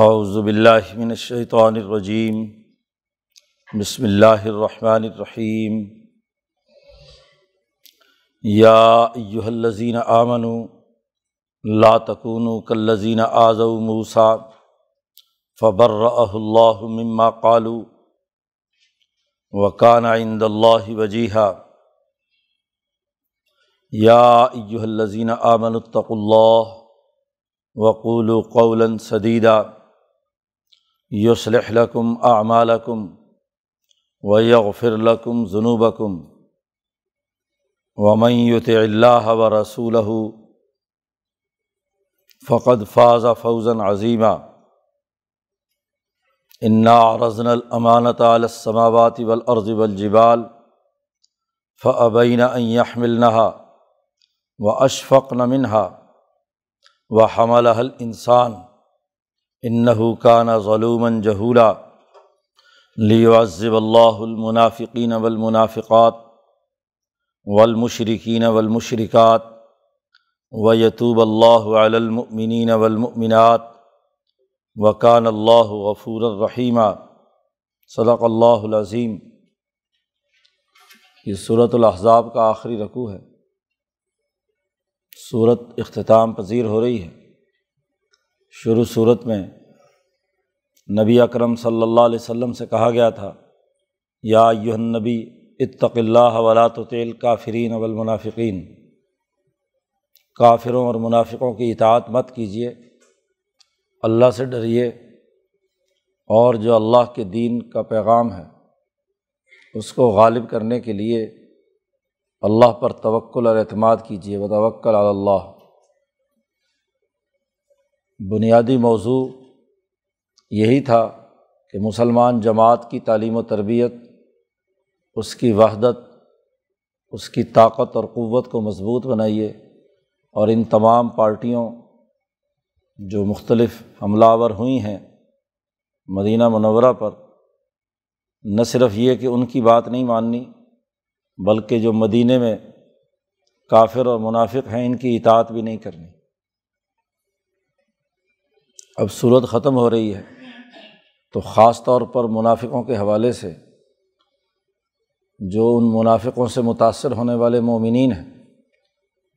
अज़बिल्लिनशैतरजीम बसमीम याहल्लिन आमन ला तकून कल्लिन आज़ मूसा फ़बर्रम्मा कालू वकान आइंदल्ला वजीहा याहल्लिन आमनतल्ला वक़ूल कौलन सदीदा यसलकम आमालकुम वफ़िरलकुम जुनूबकुम वमयुतल्ला व रसूल फ़क़द फ़ाज़ फ़ौज़न अज़ीमा इन्ना रजनलमानत आलसमावत वलअर्ज़ वलजबाल फ़अबैन अयमिलनहा व अशफ़क़ नमिनहा व हमल इंसान इन्नकाना ज़लूमन जहूला लियाज़बल्लामुनाफ़िकीन वलमुनाफ़िक़ात वलमशरकिन वलमशरक़ात व यतूबल्लामिन वलमिनत वकान अल्लाह गफ़ूर रहीमा सदक़ल्लाज़ीम ये सूरतलहज़ाब का आखिरी रकू है सूरत अख्ताम पजीर हो रही है शुरू सूरत में नबी अकरम सल्लल्लाहु अलैहि वसल्लम से कहा गया था या युहनबी इतला वला तेल काफरीन अवल मुनाफिकीन काफिरों और मुनाफिकों की इतात मत कीजिए अल्लाह से डरिए और जो अल्लाह के दीन का पैगाम है उसको गालिब करने के लिए अल्लाह पर तवक्ल और अतमाद कीजिए बतवक्ल अल्लाह बुनियादी मौजू यही था कि मुसलमान जमात की तालीम व तरबियत उसकी वहदत उसकी ताकत और क़वत को मज़बूत बनाइए और इन तमाम पार्टियों जो मुख्तलफ़ हमलावर हुई हैं मदीना मनवरा पर न सिर्फ ये कि उनकी बात नहीं माननी बल्कि जो मदीने में काफिर और मुनाफिक हैं इनकी इतात भी नहीं करनी अब सूरत ख़त्म हो रही है तो ख़ास तौर पर मुनाफिकों के हवाले से जो उन मुनाफिकों से मुतासर होने वाले मोमिन हैं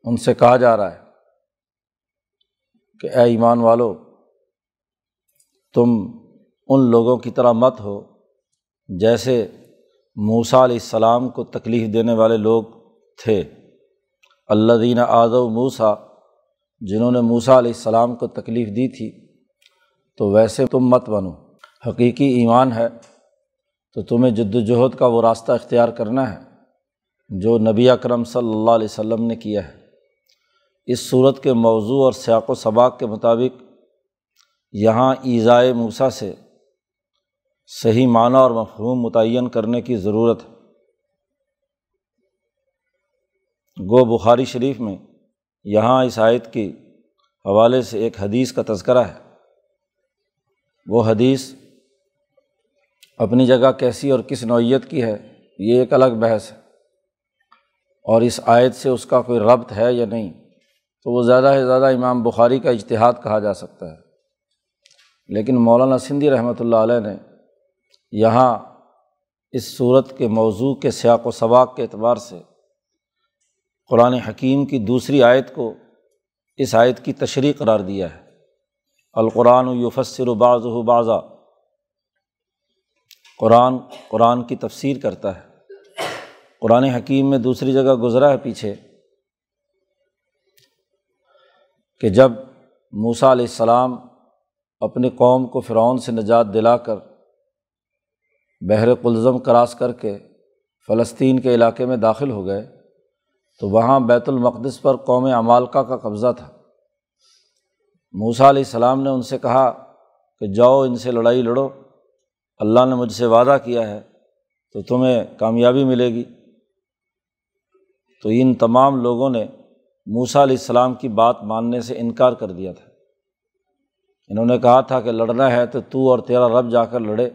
उनसे कहा जा रहा है कि ए ईमान वालो तुम उन लोगों की तरह मत हो जैसे मूसा सलाम को तकलीफ़ देने वाले लोग थे अल्लादीन आदव मूसा जिन्होंने मूसा सलाम को तकलीफ़ दी थी तो वैसे तुम मत बनो हकीकी ईमान है तो तुम्हें जद्दोजहद का वो रास्ता इख्तियार करना है जो नबी अकरम सल्लल्लाहु अलैहि वसल्लम ने किया है इस सूरत के मौजू और सियाक़ सबाक के मुताबिक यहाँ ईज़ाए मूसा से सही माना और मफहूम मुतन करने की ज़रूरत है गो बुखारी शरीफ में यहाँ इस आयत के हवाले से एक हदीस का तस्करा है वो हदीस अपनी जगह कैसी और किस नौीयत की है ये एक अलग बहस है और इस आयत से उसका कोई रब्त है या नहीं तो वो ज़्यादा से ज़्यादा इमाम बुखारी का इजतहाद कहा जा सकता है लेकिन मौलाना सिंधी रहमत ने यहाँ इस सूरत के मौजू के सियाक व सबाक के अतबार से क़ुरान हकीम की दूसरी आयत को इस आयत की तशरी करार दिया है अलकुरान यफ़सर बाज़ बाज़ा कुरान कुरान की तफसीर करता है कुरान हकीम में दूसरी जगह गुज़रा है पीछे कि जब मूसा सलाम अपने कौम को फ़िरौन से निजात दिलाकर बहर कुलज़म क्रॉस करके फ़लस्तीन के इलाके में दाखिल हो गए तो वहाँ बैतुलमक़दस पर कौम अमालका का कब्ज़ा था मूसा सलाम ने उनसे कहा कि जाओ इनसे लड़ाई लड़ो अल्लाह ने मुझसे वादा किया है तो तुम्हें कामयाबी मिलेगी तो इन तमाम लोगों ने मूसा सलाम की बात मानने से इनकार कर दिया था इन्होंने कहा था कि लड़ना है तो तू और तेरा रब जाकर लड़े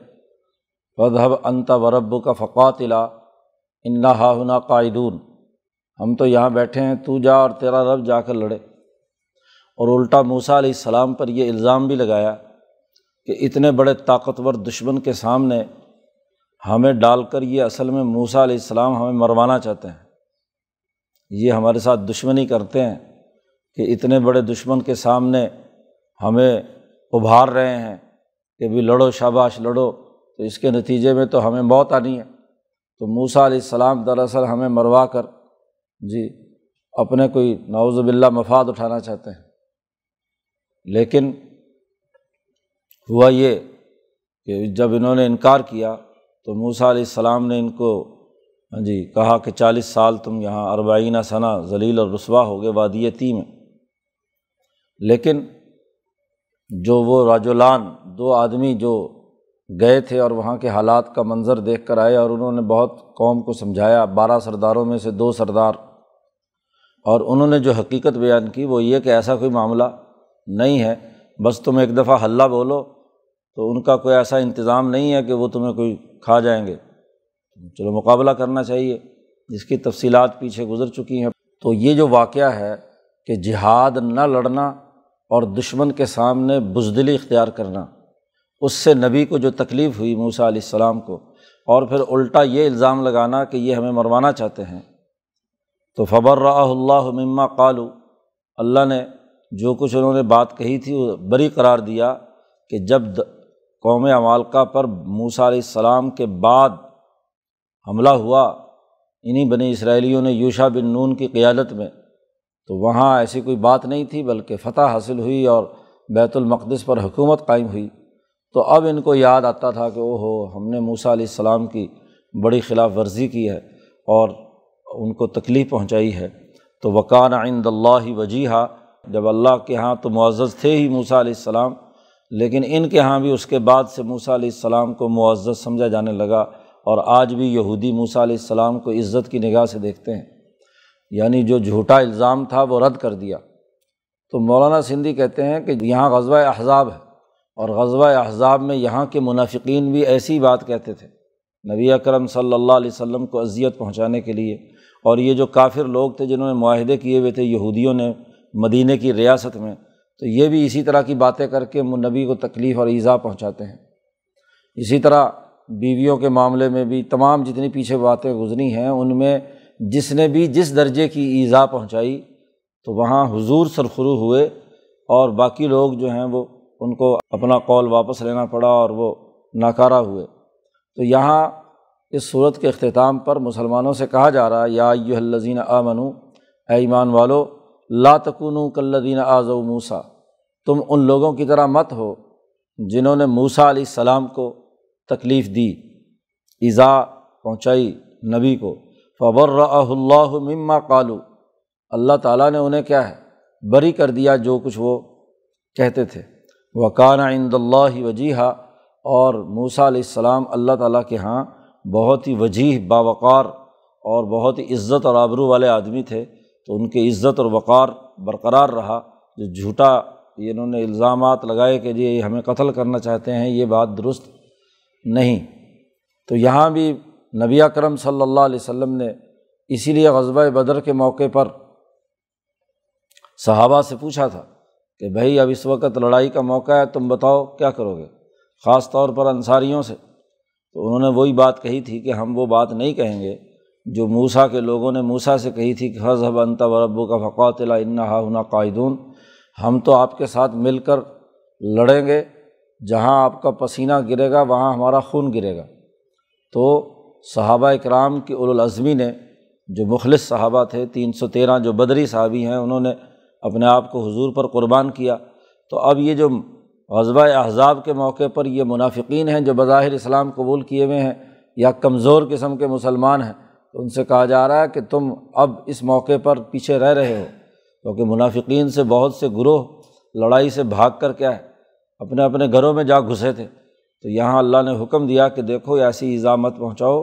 फजहब अंत व रब का फ़क़ातिला इन्ना हाहुना कायदून हम तो यहाँ बैठे हैं तू जा और तेरा रब जाकर लड़े और उल्टा मूसा सलाम पर यह इल्ज़ाम भी लगाया कि इतने बड़े ताकतवर दुश्मन के सामने हमें डालकर ये असल में मूसा सलाम हमें मरवाना चाहते हैं ये हमारे साथ दुश्मनी करते हैं कि इतने बड़े दुश्मन के सामने हमें उभार रहे हैं कि भी लड़ो शाबाश लड़ो तो इसके नतीजे में तो हमें मौत आनी है तो मूसा सलाम दरअसल हमें मरवा कर जी अपने कोई नाउज़बिल्ला मफाद उठाना चाहते हैं लेकिन हुआ ये कि जब इन्होंने इनकार किया तो मूसा सलाम ने इनको हाँ जी कहा कि चालीस साल तुम यहाँ अरबाईना सना जलील और रसवा हो गए वादिय वादियती में लेकिन जो वो राजोलान दो आदमी जो गए थे और वहाँ के हालात का मंज़र देख कर आए और उन्होंने बहुत कौम को समझाया बारह सरदारों में से दो सरदार और उन्होंने जो हकीकत बयान की वो ये कि ऐसा कोई मामला नहीं है बस तुम एक दफ़ा हल्ला बोलो तो उनका कोई ऐसा इंतज़ाम नहीं है कि वो तुम्हें कोई खा जाएंगे चलो मुकाबला करना चाहिए जिसकी तफसीलात पीछे गुजर चुकी हैं तो ये जो वाक़ है कि जिहाद न लड़ना और दुश्मन के सामने बुजदली इख्तियार करना उससे नबी को जो तकलीफ़ हुई मूसा सलाम को और फिर उल्टा ये इल्ज़ाम लगाना कि ये हमें मरवाना चाहते हैं तो फ़बर मम्मा कलू अल्लाह ने जो कुछ उन्होंने बात कही थी बरी करार दिया कि जब कौम अमालका पर मूसा सलाम के बाद हमला हुआ इन्हीं बने इसराइलियों ने यूशा बिन नून की क़्यादत में तो वहाँ ऐसी कोई बात नहीं थी बल्कि फ़तह हासिल हुई और बैतुलमक़दस पर हुकूमत कायम हुई तो अब इनको याद आता था कि ओहो हमने मूसा सलाम की बड़ी ख़िलाफ़ वर्जी की है और उनको तकलीफ़ पहुँचाई है तो वकान आइंद वजीहा जब अल्लाह के यहाँ तो मुआज़ थे ही मूसा सलाम लेकिन इनके यहाँ भी उसके बाद से मूसा सलाम को मुआज़ समझा जाने लगा और आज भी यहूदी मूसा सलाम को इज़्ज़त की निगाह से देखते हैं यानी जो झूठा इल्ज़ाम था वो रद्द कर दिया तो मौलाना सिंधी कहते हैं कि यहाँ गजबा अहजाब है और गजबा अहजाब में यहाँ के मुनाफिकीन भी ऐसी बात कहते थे नबी अकरम सल्ला अलैहि को अजियत पहुँचाने के लिए और ये जो काफिर लोग थे जिन्होंने माहदे किए हुए थे यहूदियों ने मदीने की रियासत में तो ये भी इसी तरह की बातें करके नबी को तकलीफ़ और ईज़ा पहुँचाते हैं इसी तरह बीवियों के मामले में भी तमाम जितनी पीछे बातें गुजरी हैं उनमें जिसने भी जिस दर्जे की ईज़ा पहुँचाई तो वहाँ हुजूर सरखरू हुए और बाकी लोग जो हैं वो उनको अपना कौल वापस लेना पड़ा और वो नाकारा हुए तो यहाँ इस सूरत के अख्ताम पर मुसलमानों से कहा जा रहा है या युहल्लजीन आमनु ए ईमान वालो लातकुन कल्लिन व मूसा तुम उन लोगों की तरह मत हो जिन्होंने मूसा सलाम को तकलीफ़ दी ईज़ा पहुँचाई नबी को फ़बर्रल्ला मम्मा कालू अल्लाह ताला ने उन्हें क्या है बरी कर दिया जो कुछ वो कहते थे वकाना इंदल्ला वजीहा और मूसा आलाम अल्लाह ताला के यहाँ बहुत ही वजीह बावकार और बहुत ही इज़्ज़त और आबरू वाले आदमी थे तो उनकी इज़्ज़त और वक़ार बरकरार रहा जो झूठा ये इन्होंने इल्ज़ाम लगाए कि जी हमें कत्ल करना चाहते हैं ये बात दुरुस्त नहीं तो यहाँ भी नबी अकरम सल्लल्लाहु अलैहि वसल्लम ने इसीलिए गजबा बदर के मौके पर सहाबा से पूछा था कि भाई अब इस वक्त लड़ाई का मौका है तुम बताओ क्या करोगे ख़ास तौर पर अंसारियों से तो उन्होंने वही बात कही थी कि हम वो बात नहीं कहेंगे जो मूसा के लोगों ने मूसा से कही थी कि हजहब अंत वरबू का फ़ातिला इन्ना हुना कायदून हम तो आपके साथ मिलकर लड़ेंगे जहाँ आपका पसीना गिरेगा वहाँ हमारा खून गिरेगा तो सहाबा इक्राम के उलज़मी ने जो मुखलस सहाबा थे तीन सौ तेरह जो बदरी साहबी हैं उन्होंने अपने आप को हजूर पर क़ुरबान किया तो अब ये जो गजबा अहजाब के मौके पर ये मुनाफिकीन हैं जो बज़ाहिर इस्लाम कबूल किए हुए हैं या कमज़ोर किस्म के मुसलमान हैं तो उनसे कहा जा रहा है कि तुम अब इस मौके पर पीछे रह रहे हो क्योंकि तो मुनाफिकीन से बहुत से ग्रोह लड़ाई से भाग कर क्या है अपने अपने घरों में जा घुसे थे तो यहाँ अल्लाह ने हुक्म दिया कि देखो ऐसी ईज़ा मत पहुँचाओ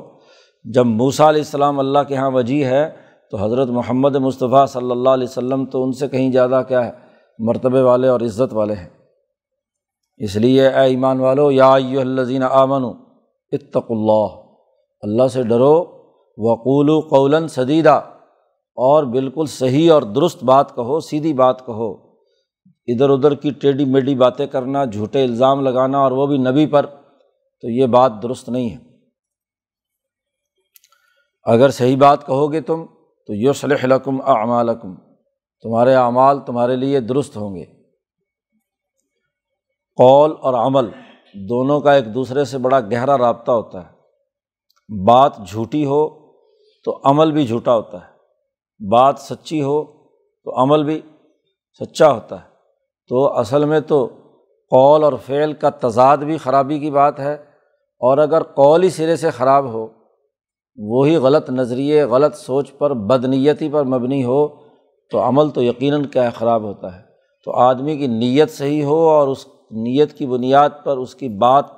जब मूसा इस्लाम अल्लाह के यहाँ वजी है तो हज़रत मोहम्मद मुस्तफ़ा सल्लल्लाहु अलैहि तो उनसे कहीं ज़्यादा क्या है मरतबे वाले और इज़्ज़त वाले हैं इसलिए ए ईमान वालो याज़ीन आमन आमनो अल्लाह से डरो वक़ूल कौला सदीदा और बिल्कुल सही और दुरुस्त बात कहो सीधी बात कहो इधर उधर की टेढ़ी मेढ़ी बातें करना झूठे इल्ज़ाम लगाना और वो भी नबी पर तो ये बात दुरुस्त नहीं है अगर सही बात कहोगे तुम तो योसलकुम अमालकुम तुम्हारे अमाल तुम्हारे लिए दुरुस्त होंगे कौल और अमल दोनों का एक दूसरे से बड़ा गहरा रबता होता है बात झूठी हो तो अमल भी झूठा होता है बात सच्ची हो तो अमल भी सच्चा होता है तो असल में तो कौल और फ़ेल का तजाद भी ख़राबी की बात है और अगर कौल ही सिरे से ख़राब हो वही गलत नज़रिए गलत सोच पर बदनीयती पर मबनी हो तो अमल तो यकीनन क्या ख़राब होता है तो आदमी की नीयत सही हो और उस नीयत की बुनियाद पर उसकी बात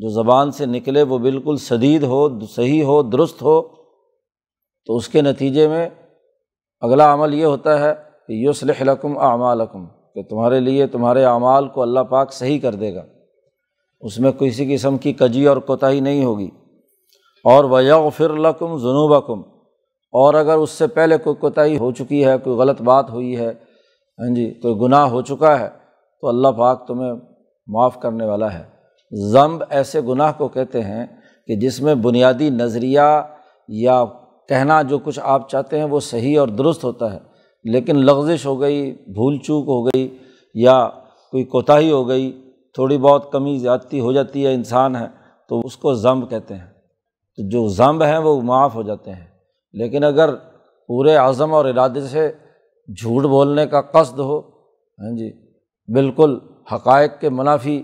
जो ज़बान से निकले वो बिल्कुल सदीद हो सही हो दुरुस्त हो तो उसके नतीजे में अगला अमल ये होता है कि युसलकुम आमालकुम कि तुम्हारे लिए तुम्हारे अमाल को अल्लाह पाक सही कर देगा उसमें किसी किस्म की कजी और कोताही नहीं होगी और वयाफ़िरकुम जुनूबकुम और अगर उससे पहले कोई कोताही हो चुकी है कोई गलत बात हुई है हाँ जी तो गुनाह हो चुका है तो अल्लाह पाक तुम्हें माफ़ करने वाला है जम्ब ऐसे गुनाह को कहते हैं कि जिसमें बुनियादी नज़रिया या कहना जो कुछ आप चाहते हैं वो सही और दुरुस्त होता है लेकिन लफ्जिश हो गई भूल चूक हो गई या कोई कोताही हो गई थोड़ी बहुत कमी ज़्यादती हो जाती है इंसान है तो उसको जम्ब कहते हैं तो जो जम्ब हैं वो माफ़ हो जाते हैं लेकिन अगर पूरे आज़म और इरादे से झूठ बोलने का कस्द हो हाँ जी बिल्कुल हकायक के मुनाफी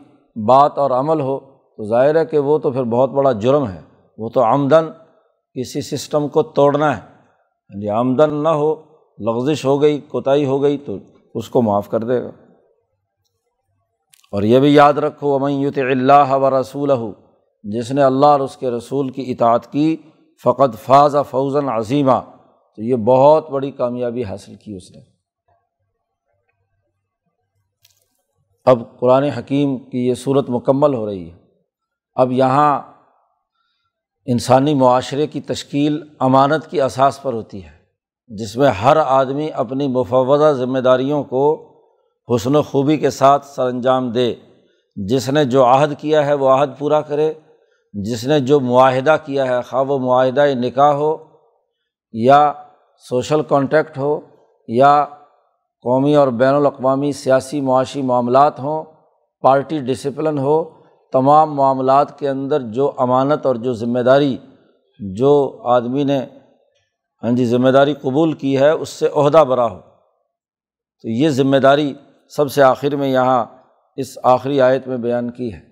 बात और अमल हो तो ज़ाहिर है कि वो तो फिर बहुत बड़ा जुर्म है वो तो आमदन किसी सिस्टम को तोड़ना है यानी आमदन ना हो लफ्जिश हो गई कोताही हो गई तो उसको माफ़ कर देगा और यह भी याद रखो अमन युत अल्लाह व रसूल जिसने अल्लाह और उसके रसूल की इतात की फ़कत फाजा फौजन अजीमा तो ये बहुत बड़ी कामयाबी हासिल की उसने अब कुरान हकीम की ये सूरत मुकम्मल हो रही है अब यहाँ इंसानी माशरे की तश्कील अमानत की असास पर होती है जिसमें हर आदमी अपनी मुफवदा ज़िम्मेदारियों को हसन खूबी के साथ सर अंजाम दे जिसने जो आहद किया है वह आहद पूरा करे जिसने जो माहिदा किया है खा वो माहिदा निका हो या सोशल कॉन्टेक्ट हो या कौमी और बैन अवी सियासी माशी मामलात हों पार्टी डिसप्लिन हो तमाम मामलों के अंदर जो अमानत और जो ज़िम्मेदारी जो आदमी ने हाँ जी ज़िम्मेदारी कबूल की है उससे अहदा बरा हो तो ये ज़िम्मेदारी सबसे आखिर में यहाँ इस आखिरी आयत में बयान की है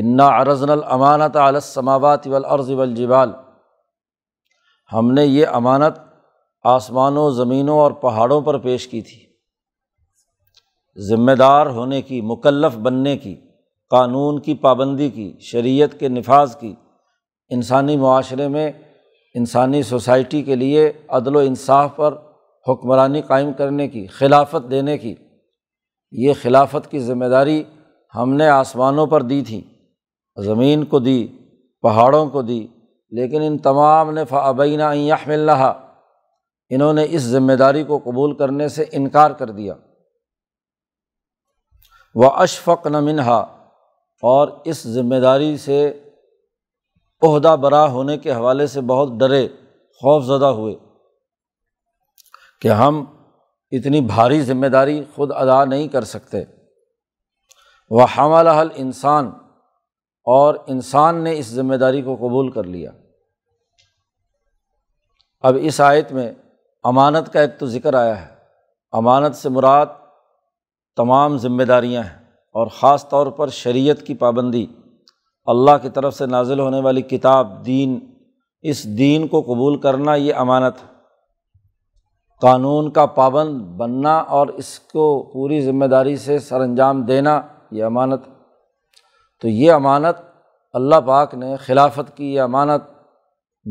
इन्ना अरजनल अमानत आलसमावत वलअर्ज़ वलजिबाल हमने ये अमानत आसमानों ज़मीनों और पहाड़ों पर पेश की थी ज़िम्मेदार होने की मुकल्लफ़ बनने की कानून की पाबंदी की शरीयत के नफाज की इंसानी माशरे में इंसानी सोसाइटी के लिए अदल व इंसाफ पर हुक्मरानी कायम करने की खिलाफत देने की ये खिलाफत की ज़िम्मेदारी हमने आसमानों पर दी थी ज़मीन को दी पहाड़ों को दी लेकिन इन तमाम ने फ़ाबैना यहमिल्ला इन्होंने इस जिम्मेदारी को कबूल करने से इनकार कर दिया व अशफ़क़ न मिनहा और इस जिम्मेदारी से अहदा बरा होने के हवाले से बहुत डरे खौफ ज़दा हुए कि हम इतनी भारी जिम्मेदारी खुद अदा नहीं कर सकते वह हमला हल इंसान और इंसान ने इस जिम्मेदारी को कबूल कर लिया अब इस आयत में अमानत का एक तो ज़िक्र आया है अमानत से मुराद तमाम ज़िम्मेदारियाँ हैं और ख़ास तौर पर शरीयत की पाबंदी अल्लाह की तरफ से नाजिल होने वाली किताब दीन इस दीन को कबूल करना ये अमानत है कानून का पाबंद बनना और इसको पूरी ज़िम्मेदारी से सर अंजाम देना ये अमानत तो ये अमानत अल्लाह पाक ने खिलाफत की ये अमानत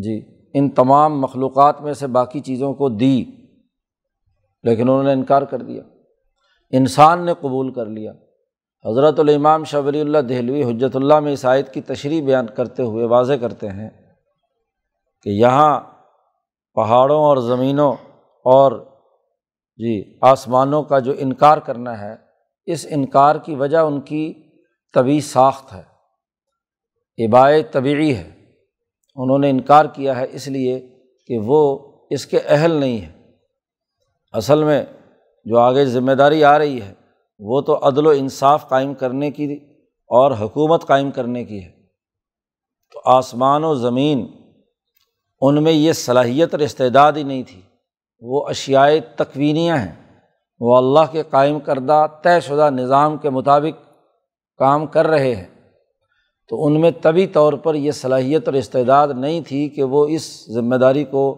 जी इन तमाम मखलूक़ में से बाकी चीज़ों को दी लेकिन उन्होंने इनकार कर दिया इंसान ने कबूल कर लिया हज़रत इमाम शबरील्ला दहलवी हजतुल्ला में इस आयत की तशरी बयान करते हुए वाज करते हैं कि यहाँ पहाड़ों और ज़मीनों और जी आसमानों का जो इनकार करना है इस इनकार की वजह उनकी तबी साख्त है इबाए तबी है उन्होंने इनकार किया है इसलिए कि वो इसके अहल नहीं है असल में जो आगे ज़िम्मेदारी आ रही है वो तो अदल इंसाफ कायम करने की और हुकूमत कायम करने की है तो आसमान व ज़मीन उनमें ये सलाहियत और इस्तेदाद ही नहीं थी वो अशियाए तकवीनियाँ हैं वो अल्लाह के कायम करदा तयशुदा निज़ाम के मुताबिक काम कर रहे हैं तो उनमें तभी तौर पर यह सलाहियत और इस्तेदाद नहीं थी कि वो इस ज़िम्मेदारी को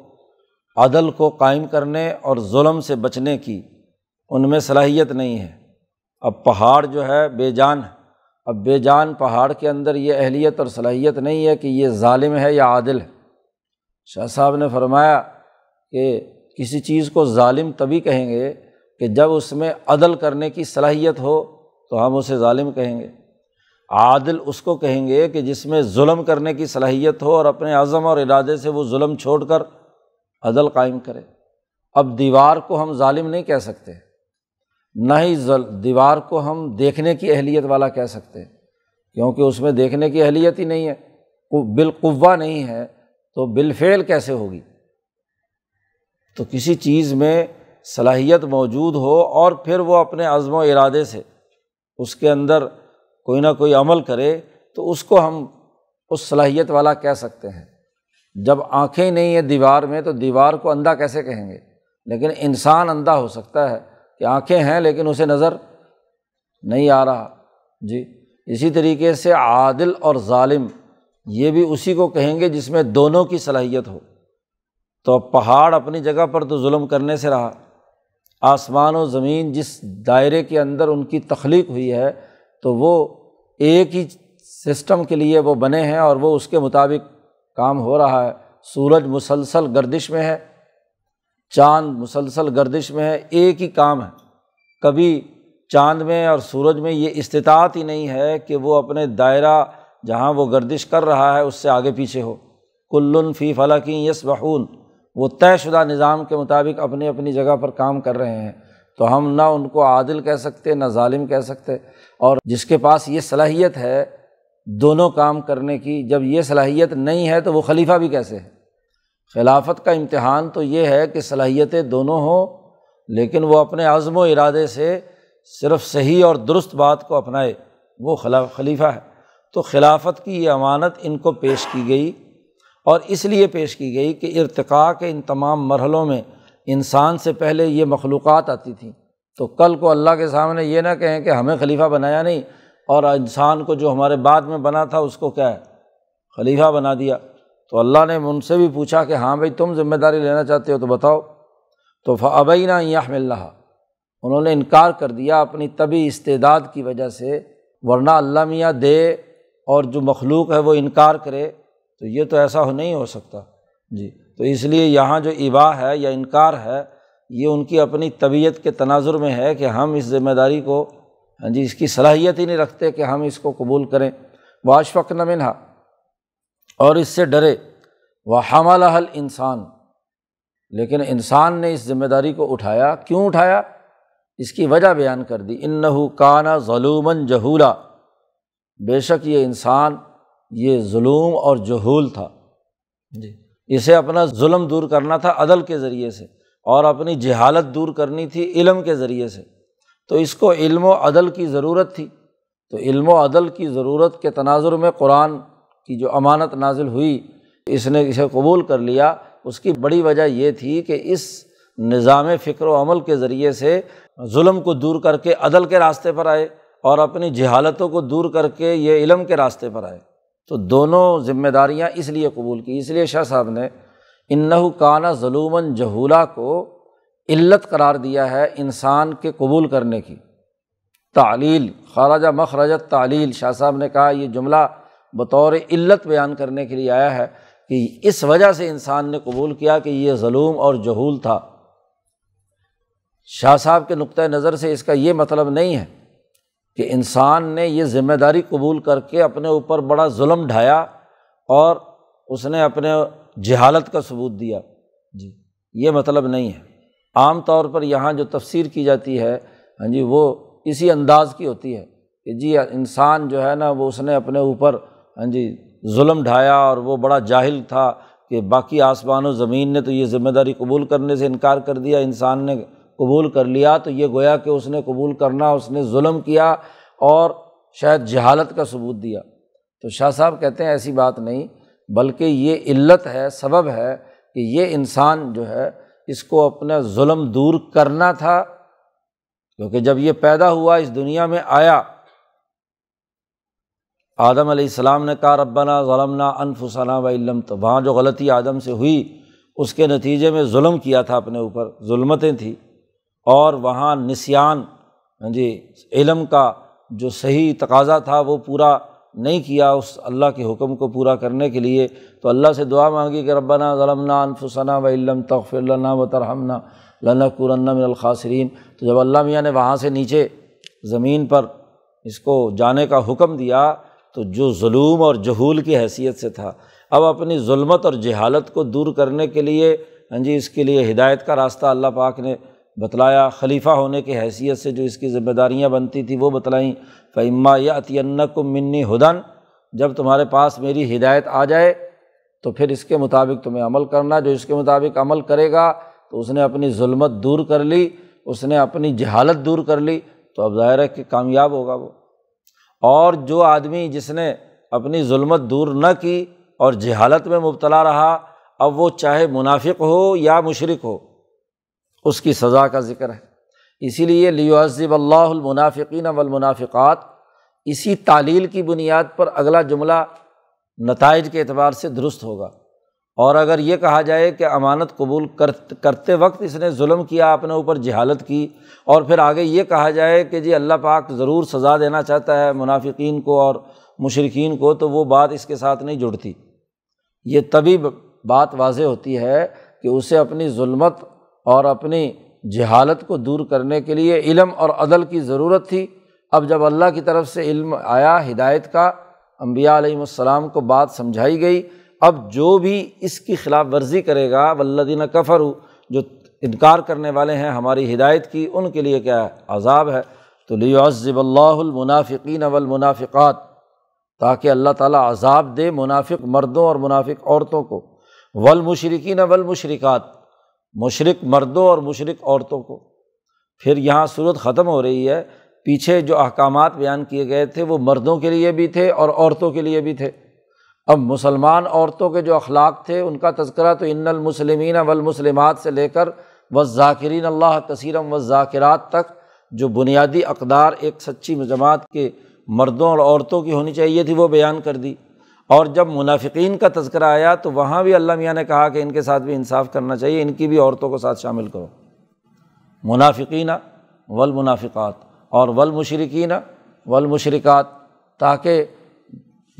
अदल को कायम करने और जुल्म से बचने की उनमें सलाहियत नहीं है अब पहाड़ जो है बेजान है अब बेजान पहाड़ के अंदर ये अहलियत और सलाहियत नहीं है कि ये ालिम है या आदिल है शाह साहब ने फरमाया कि किसी चीज़ को ालिम तभी कहेंगे कि जब उसमें अदल करने की सलाहियत हो तो हम उसे ालिम कहेंगे आदिल उसको कहेंगे कि जिसमें जुल्म करने की सलाहियत हो और अपने अज़म और इरादे से वो जुल्म कर अदल कायम करे अब दीवार को हम ालिम नहीं कह सकते ना ही दीवार को हम देखने की अहलियत वाला कह सकते हैं क्योंकि उसमें देखने की अहलियत ही नहीं है बिलकुवा नहीं है तो बिलफेल कैसे होगी तो किसी चीज़ में सलाहियत मौजूद हो और फिर वो अपने अज़म इरादे से उसके अंदर कोई ना कोई अमल करे तो उसको हम उस सलाहियत वाला कह सकते हैं जब आँखें नहीं है दीवार में तो दीवार को अंधा कैसे कहेंगे लेकिन इंसान अंधा हो सकता है कि आंखें हैं लेकिन उसे नज़र नहीं आ रहा जी इसी तरीके से आदिल और ालिम ये भी उसी को कहेंगे जिसमें दोनों की सलाहियत हो तो पहाड़ अपनी जगह पर तो जुल्म करने से रहा आसमान और ज़मीन जिस दायरे के अंदर उनकी तख्लीक हुई है तो वो एक ही सिस्टम के लिए वो बने हैं और वो उसके मुताबिक काम हो रहा है सूरज मुसलसल गर्दिश में है चांद मुसलसल गर्दिश में है एक ही काम है कभी चांद में और सूरज में ये इस्तात ही नहीं है कि वो अपने दायरा जहाँ वो गर्दिश कर रहा है उससे आगे पीछे हो कुल्लुन फ़ी फलाकी यस बहून वो तयशुदा निज़ाम के मुताबिक अपनी अपनी जगह पर काम कर रहे हैं तो हम ना उनको आदिल कह सकते ना जालिम कह सकते और जिसके पास ये सलाहियत है दोनों काम करने की जब ये सलाहियत नहीं है तो वो खलीफा भी कैसे है खिलाफत का इम्तहान तो ये है कि सलाहियतें दोनों हों लेकिन वो अपने आज़म व इरादे से सिर्फ सही और दुरुस्त बात को अपनाए वो खला खलीफा है तो खिलाफत की ये अमानत इनको पेश की गई और इसलिए पेश की गई कि इरतका के इन तमाम मरहलों में इंसान से पहले ये मखलूक़ आती थी तो कल को अल्लाह के सामने ये ना कहें कि हमें खलीफा बनाया नहीं और इंसान को जो हमारे बाद में बना था उसको क्या है खलीफा बना दिया तो अल्लाह ने उनसे भी पूछा कि हाँ भाई तुम जिम्मेदारी लेना चाहते हो तो बताओ तो फ़बैना यामिल्ला उन्होंने इनकार कर दिया अपनी तभी इस्तेदाद की वजह से वरना अल्लाह मियाँ दे और जो मखलूक है वो इनकार करे तो ये तो ऐसा हो नहीं हो सकता जी तो इसलिए यहाँ जो इबा है या इनकार है ये उनकी अपनी तबीयत के तनाजुर में है कि हम इस जिम्मेदारी को हाँ जी इसकी सलाहियत ही नहीं रखते कि हम इसको कबूल करें वाशफ़क़ न मिनहा और इससे डरे व हमल हल इंसान लेकिन इंसान ने इस जिम्मेदारी को उठाया क्यों उठाया इसकी वजह बयान कर दी इन्नहु काना ज़लूमन जहूला बेशक ये इंसान ये जुलूम और जहूल था जी इसे अपना जुल्म दूर करना था अदल के ज़रिए से और अपनी जहालत दूर करनी थी इलम के ज़रिए से तो इसको इल्म अदल की ज़रूरत थी तो इल्म अदल की ज़रूरत के तनाजर में कुरान की जो अमानत नाजिल हुई इसने इसे कबूल कर लिया उसकी बड़ी वजह यह थी कि इस निज़ाम फ़िक्र अमल के ज़रिए से म को दूर करके अदल के रास्ते पर आए और अपनी जहालतों को दूर करके ये इलम के रास्ते पर आए तो दोनों ज़िम्मेदारियाँ इसलिए कबूल की इसलिए शाह साहब ने इन्नहु काना ज़लूमन जहूला को इल्लत करार दिया है इंसान के कबूल करने की तालील खाराजा मखरज तालील शाह साहब ने कहा यह जुमला बतौर इल्लत बयान करने के लिए आया है कि इस वजह से इंसान ने कबूल किया कि यह ज़ुलूम और जहूल था शाह साहब के नुक़ नज़र से इसका ये मतलब नहीं है कि इंसान ने यह ज़िम्मेदारी कबूल करके अपने ऊपर बड़ा जुल्म ढाया और उसने अपने जहालत का सबूत दिया जी ये मतलब नहीं है आम तौर पर यहाँ जो तफसीर की जाती है हाँ जी वो इसी अंदाज की होती है कि जी इंसान जो है ना वो उसने अपने ऊपर हाँ जी जुल्म ढाया और वो बड़ा जाहिल था कि बाकी आसमान और ज़मीन ने तो ये ज़िम्मेदारी कबूल करने से इनकार कर दिया इंसान ने कबूल कर लिया तो ये गोया कि उसने कबूल करना उसने जुल्म किया और शायद जहालत का सबूत दिया तो शाह साहब कहते हैं ऐसी बात नहीं बल्कि ये इल्लत है सबब है कि ये इंसान जो है इसको अपना जुल्म दूर करना था क्योंकि जब ये पैदा हुआ इस दुनिया में आया आदम आसमाम ने कहा रब्बना ज़लमना अनफुसना वम तो वहाँ जो गलती आदम से हुई उसके नतीजे में जुल्म किया था अपने ऊपर जुल्मतें थी और वहाँ नसियान जी इलम का जो सही तकाजा था वो पूरा नहीं किया उस अल्लाह के हुक्म को पूरा करने के लिए तो अल्लाह से दुआ मांगी कि रब्बना ज़लमना अनफुसना वम तफ़िरना व तरहमना लनकुरन्ना मिनलखासरीन तो जब अल्लाह मियाँ ने वहाँ से नीचे ज़मीन पर इसको जाने का हुक्म दिया तो जो जुलूम और जहूल की हैसियत से था अब अपनी जुल्मत और जहालत को दूर करने के लिए हाँ जी इसके लिए हिदायत का रास्ता अल्लाह पाक ने बतलाया खलीफा होने की हैसियत से जो इसकी ज़िम्मेदारियाँ बनती थी वो बतलाईं फ़ैम्मा या अतियन्ना को मिन्नी हुदन जब तुम्हारे पास मेरी हिदायत आ जाए तो फिर इसके मुताबिक तुम्हें अमल करना जो इसके मुताबिक अमल करेगा तो उसने अपनी जुल्मत दूर कर ली उसने अपनी जहालत दूर कर ली तो अब ज़ाहिर है कि कामयाब होगा वो और जो आदमी जिसने अपनी जुल्मत दूर न की और जहालत में मुबतला रहा अब वो चाहे मुनाफिक हो या मुशरक हो उसकी सज़ा का ज़िक्र है इसीलिए लियाज़ब अल्लाहमुनाफ़िन वलमुनाफ़ात इसी तालील की बुनियाद पर अगला जुमला नतज के अतबार से दुरुस्त होगा और अगर ये कहा जाए कि अमानत कबूल कर करते वक्त इसने जुल्म किया अपने ऊपर जहालत की और फिर आगे ये कहा जाए कि जी अल्लाह पाक ज़रूर सज़ा देना चाहता है मुनाफिकीन को और मुशरकिन को तो वो बात इसके साथ नहीं जुड़ती ये तभी बात वाज होती है कि उसे अपनी जुल्मत और अपनी जहालत को दूर करने के लिए इलम और अदल की ज़रूरत थी अब जब अल्लाह की तरफ से इल्म आया हिदायत का अम्बिया को बात समझाई गई अब जो भी इसकी खिलाफ वर्जी करेगा वल्लिन कफ़र जो इनकार करने वाले हैं हमारी हिदायत की उनके लिए क्या है अजाब है तो लियाज़बल्लामुनाफ़िन वलमुनाफ़ात ताकि अल्लाह ताला अजाब दे मुनाफिक मर्दों और मुनाफिक औरतों को वलमशरकिन वलमशरक़ात मशरक मर्दों और मशरक औरतों को फिर यहाँ सूरत ख़त्म हो रही है पीछे जो अहकाम बयान किए गए थे वो मर्दों के लिए भी थे औरतों के लिए भी थे अब मुसलमान औरतों के जो अखलाक थे उनका तस्करा तो इनमसलमिन वलमसलमत से लेकर व वज़ाकिरीन अल्लाह कसीरम व ज़ाकरात तक जो बुनियादी अकदार एक सच्ची जमात के मर्दों और औरतों की होनी चाहिए थी वो बयान कर दी और जब मुनाफिकीन का तस्करा आया तो वहाँ भी अल्लाह मियाँ ने कहा कि इनके साथ भी इंसाफ करना चाहिए इनकी भी औरतों को साथ शामिल करो मुनाफिकीना वल और वल मुशरकिन ताकि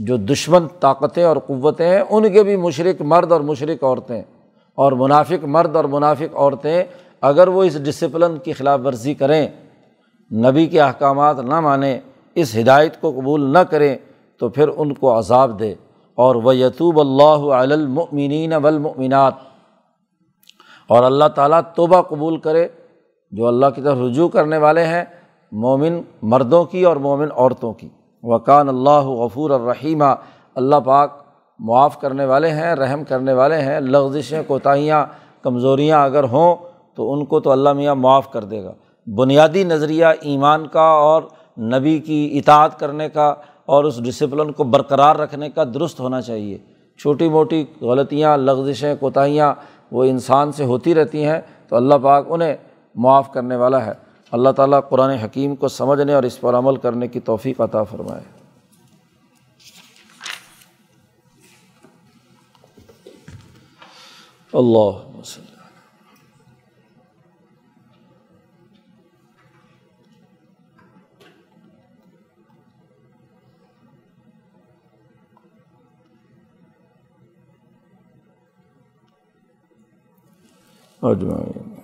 जो दुश्मन ताकतें और क़वतें हैं उनके भी मशरक मर्द और मशरक औरतें और मुनाफिक मर्द और मुनाफिक औरतें अगर वो इस डिसिप्लिन की ख़िलाफ़ वर्जी करें नबी के अहकाम न माने इस हिदायत को कबूल न करें तो फिर उनको अजाब दे और व यतूब अल्लामिन वलमिनत और अल्लाह ताली तोबा कबूल करे जो अल्लाह की तरफ रुजू करने वाले हैं मोमिन मर्दों की और मोमिन औरतों की वक़ान अल्लाह गफ़ूर रहीमा अल्लाह पाक मुआफ़ करने वाले हैं रहम करने वाले हैं लफ्ज़िशें कोताहियाँ कमज़ोरियाँ अगर हों तो उनको तो अल्लाह मियाँ मुआफ़ कर देगा बुनियादी नज़रिया ईमान का और नबी की इताद करने का और उस डिसिप्लिन को बरकरार रखने का दुरुस्त होना चाहिए छोटी मोटी गलतियाँ लफ्ज़िशें कोताहियाँ वो इंसान से होती रहती हैं तो अल्लाह पाक उन्हें मुआफ़ करने वाला है अल्लाह ताला कुरान हकीम को समझने और इस पर अमल करने की तोफ़ी अता फ़रमाए अल्लाह अजमाइन